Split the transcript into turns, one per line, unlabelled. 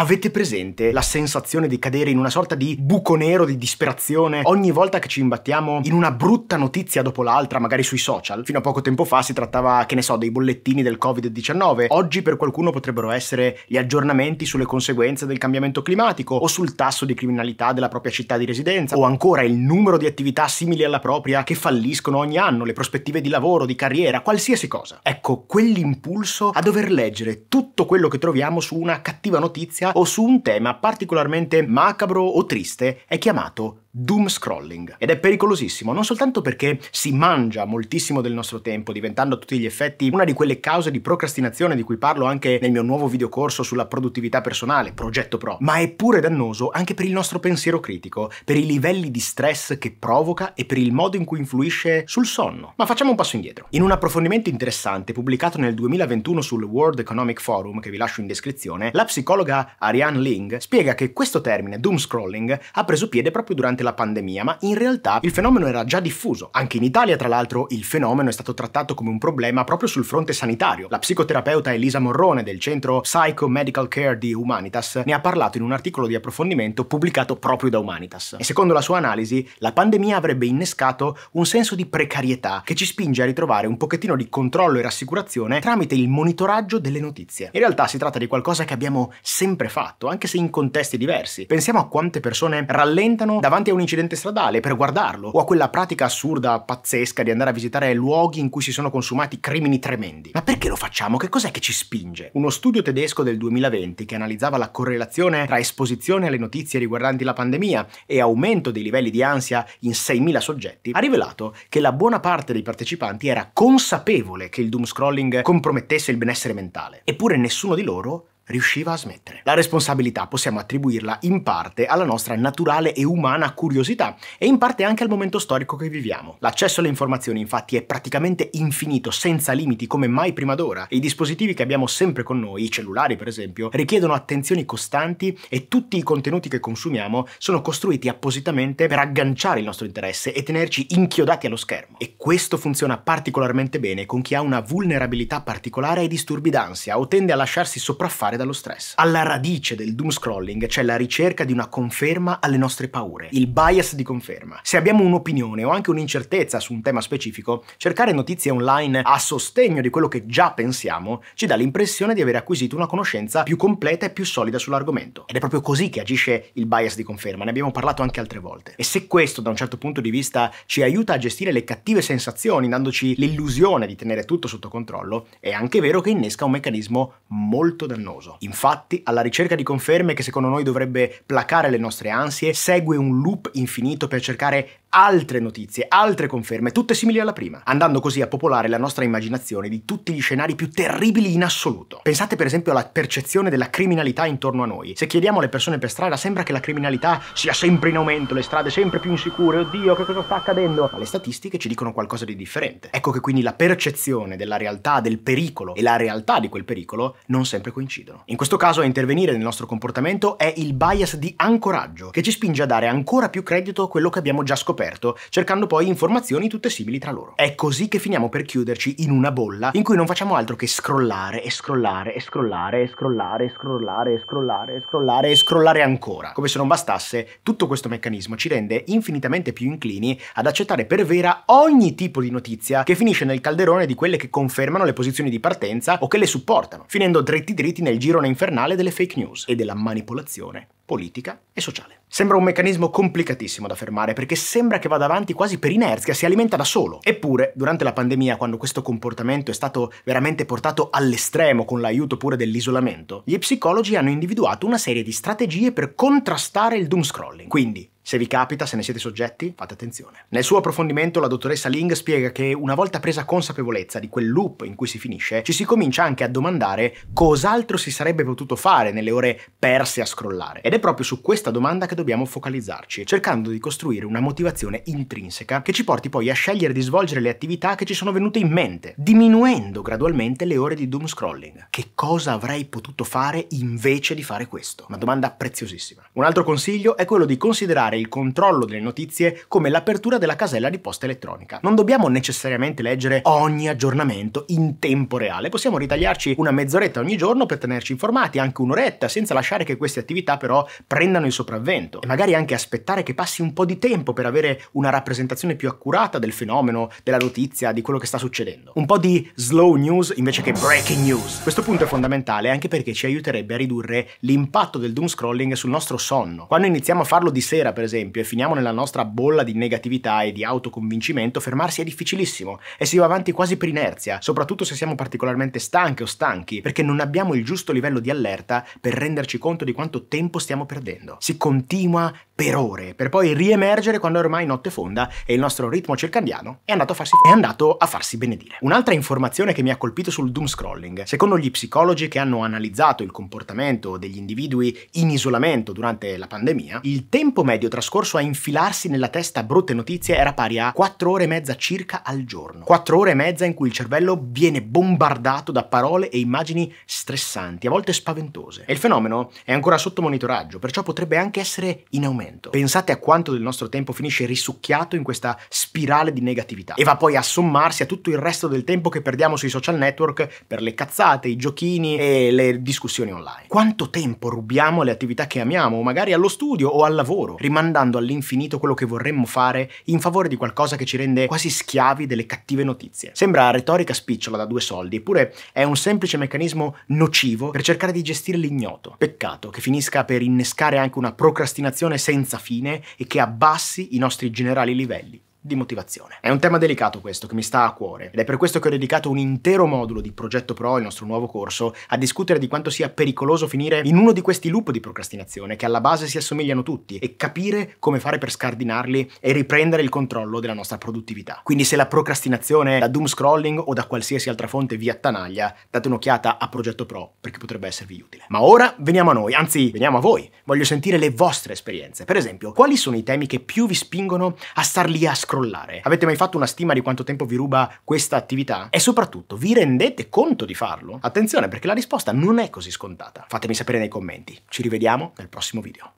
Avete presente la sensazione di cadere in una sorta di buco nero di disperazione ogni volta che ci imbattiamo in una brutta notizia dopo l'altra, magari sui social? Fino a poco tempo fa si trattava, che ne so, dei bollettini del Covid-19. Oggi per qualcuno potrebbero essere gli aggiornamenti sulle conseguenze del cambiamento climatico o sul tasso di criminalità della propria città di residenza o ancora il numero di attività simili alla propria che falliscono ogni anno, le prospettive di lavoro, di carriera, qualsiasi cosa. Ecco, quell'impulso a dover leggere tutto quello che troviamo su una cattiva notizia o su un tema particolarmente macabro o triste è chiamato doom scrolling. Ed è pericolosissimo, non soltanto perché si mangia moltissimo del nostro tempo, diventando a tutti gli effetti una di quelle cause di procrastinazione di cui parlo anche nel mio nuovo videocorso sulla produttività personale, Progetto Pro, ma è pure dannoso anche per il nostro pensiero critico, per i livelli di stress che provoca e per il modo in cui influisce sul sonno. Ma facciamo un passo indietro. In un approfondimento interessante pubblicato nel 2021 sul World Economic Forum, che vi lascio in descrizione, la psicologa Ariane Ling spiega che questo termine, doom scrolling, ha preso piede proprio durante la della pandemia, ma in realtà il fenomeno era già diffuso. Anche in Italia, tra l'altro, il fenomeno è stato trattato come un problema proprio sul fronte sanitario. La psicoterapeuta Elisa Morrone del centro Psycho Medical Care di Humanitas ne ha parlato in un articolo di approfondimento pubblicato proprio da Humanitas. E secondo la sua analisi, la pandemia avrebbe innescato un senso di precarietà che ci spinge a ritrovare un pochettino di controllo e rassicurazione tramite il monitoraggio delle notizie. In realtà si tratta di qualcosa che abbiamo sempre fatto, anche se in contesti diversi. Pensiamo a quante persone rallentano davanti davanti a un incidente stradale per guardarlo, o a quella pratica assurda, pazzesca di andare a visitare luoghi in cui si sono consumati crimini tremendi. Ma perché lo facciamo? Che cos'è che ci spinge? Uno studio tedesco del 2020 che analizzava la correlazione tra esposizione alle notizie riguardanti la pandemia e aumento dei livelli di ansia in 6.000 soggetti ha rivelato che la buona parte dei partecipanti era consapevole che il doom scrolling compromettesse il benessere mentale, eppure nessuno di loro riusciva a smettere. La responsabilità possiamo attribuirla in parte alla nostra naturale e umana curiosità e in parte anche al momento storico che viviamo. L'accesso alle informazioni infatti è praticamente infinito, senza limiti come mai prima d'ora. I dispositivi che abbiamo sempre con noi, i cellulari per esempio, richiedono attenzioni costanti e tutti i contenuti che consumiamo sono costruiti appositamente per agganciare il nostro interesse e tenerci inchiodati allo schermo. E questo funziona particolarmente bene con chi ha una vulnerabilità particolare ai disturbi d'ansia o tende a lasciarsi sopraffare dallo stress. Alla radice del doom scrolling c'è la ricerca di una conferma alle nostre paure, il bias di conferma. Se abbiamo un'opinione o anche un'incertezza su un tema specifico, cercare notizie online a sostegno di quello che già pensiamo ci dà l'impressione di aver acquisito una conoscenza più completa e più solida sull'argomento. Ed è proprio così che agisce il bias di conferma, ne abbiamo parlato anche altre volte. E se questo da un certo punto di vista ci aiuta a gestire le cattive sensazioni, dandoci l'illusione di tenere tutto sotto controllo, è anche vero che innesca un meccanismo molto dannoso noioso. Infatti, alla ricerca di conferme che secondo noi dovrebbe placare le nostre ansie, segue un loop infinito per cercare altre notizie, altre conferme, tutte simili alla prima, andando così a popolare la nostra immaginazione di tutti gli scenari più terribili in assoluto. Pensate per esempio alla percezione della criminalità intorno a noi. Se chiediamo alle persone per strada sembra che la criminalità sia sempre in aumento, le strade sempre più insicure, oddio che cosa sta accadendo? Ma le statistiche ci dicono qualcosa di differente. Ecco che quindi la percezione della realtà, del pericolo e la realtà di quel pericolo non sempre coincidono. In questo caso a intervenire nel nostro comportamento è il bias di ancoraggio, che ci spinge a dare ancora più credito a quello che abbiamo già scoperto scoperto, cercando poi informazioni tutte simili tra loro. È così che finiamo per chiuderci in una bolla in cui non facciamo altro che scrollare e scrollare e scrollare e scrollare e scrollare e scrollare e scrollare e scrollare ancora. Come se non bastasse, tutto questo meccanismo ci rende infinitamente più inclini ad accettare per vera ogni tipo di notizia che finisce nel calderone di quelle che confermano le posizioni di partenza o che le supportano, finendo dritti dritti nel girone infernale delle fake news e della manipolazione politica e sociale. Sembra un meccanismo complicatissimo da fermare perché sembra che vada avanti quasi per inerzia, si alimenta da solo. Eppure, durante la pandemia, quando questo comportamento è stato veramente portato all'estremo con l'aiuto pure dell'isolamento, gli psicologi hanno individuato una serie di strategie per contrastare il doom scrolling. Quindi, se vi capita, se ne siete soggetti, fate attenzione. Nel suo approfondimento la dottoressa Ling spiega che una volta presa consapevolezza di quel loop in cui si finisce, ci si comincia anche a domandare cos'altro si sarebbe potuto fare nelle ore perse a scrollare. Ed è proprio su questa domanda che dobbiamo focalizzarci, cercando di costruire una motivazione intrinseca che ci porti poi a scegliere di svolgere le attività che ci sono venute in mente, diminuendo gradualmente le ore di doom scrolling. Che cosa avrei potuto fare invece di fare questo? Una domanda preziosissima. Un altro consiglio è quello di considerare il controllo delle notizie come l'apertura della casella di posta elettronica. Non dobbiamo necessariamente leggere ogni aggiornamento in tempo reale, possiamo ritagliarci una mezz'oretta ogni giorno per tenerci informati, anche un'oretta, senza lasciare che queste attività però prendano il sopravvento. E magari anche aspettare che passi un po' di tempo per avere una rappresentazione più accurata del fenomeno, della notizia, di quello che sta succedendo. Un po' di slow news invece che breaking news. Questo punto è fondamentale anche perché ci aiuterebbe a ridurre l'impatto del doom scrolling sul nostro sonno. Quando iniziamo a farlo di sera, per esempio, esempio, e finiamo nella nostra bolla di negatività e di autoconvincimento, fermarsi è difficilissimo e si va avanti quasi per inerzia, soprattutto se siamo particolarmente stanche o stanchi, perché non abbiamo il giusto livello di allerta per renderci conto di quanto tempo stiamo perdendo. Si continua per ore, per poi riemergere quando è ormai notte fonda e il nostro ritmo circandiano è andato a farsi, è andato a farsi benedire. Un'altra informazione che mi ha colpito sul doom scrolling, secondo gli psicologi che hanno analizzato il comportamento degli individui in isolamento durante la pandemia, il tempo medio tra trascorso a infilarsi nella testa brutte notizie era pari a 4 ore e mezza circa al giorno. 4 ore e mezza in cui il cervello viene bombardato da parole e immagini stressanti, a volte spaventose. E il fenomeno è ancora sotto monitoraggio, perciò potrebbe anche essere in aumento. Pensate a quanto del nostro tempo finisce risucchiato in questa spirale di negatività e va poi a sommarsi a tutto il resto del tempo che perdiamo sui social network per le cazzate, i giochini e le discussioni online. Quanto tempo rubiamo alle attività che amiamo, magari allo studio o al lavoro? Rimane rimandando all'infinito quello che vorremmo fare in favore di qualcosa che ci rende quasi schiavi delle cattive notizie. Sembra retorica spicciola da due soldi, eppure è un semplice meccanismo nocivo per cercare di gestire l'ignoto. Peccato che finisca per innescare anche una procrastinazione senza fine e che abbassi i nostri generali livelli di motivazione. È un tema delicato questo, che mi sta a cuore, ed è per questo che ho dedicato un intero modulo di Progetto Pro, il nostro nuovo corso, a discutere di quanto sia pericoloso finire in uno di questi loop di procrastinazione, che alla base si assomigliano tutti, e capire come fare per scardinarli e riprendere il controllo della nostra produttività. Quindi se la procrastinazione da doom scrolling o da qualsiasi altra fonte vi attanaglia, date un'occhiata a Progetto Pro, perché potrebbe esservi utile. Ma ora veniamo a noi, anzi veniamo a voi. Voglio sentire le vostre esperienze. Per esempio, quali sono i temi che più vi spingono a star lì a scrollare crollare. Avete mai fatto una stima di quanto tempo vi ruba questa attività? E soprattutto, vi rendete conto di farlo? Attenzione perché la risposta non è così scontata. Fatemi sapere nei commenti. Ci rivediamo nel prossimo video.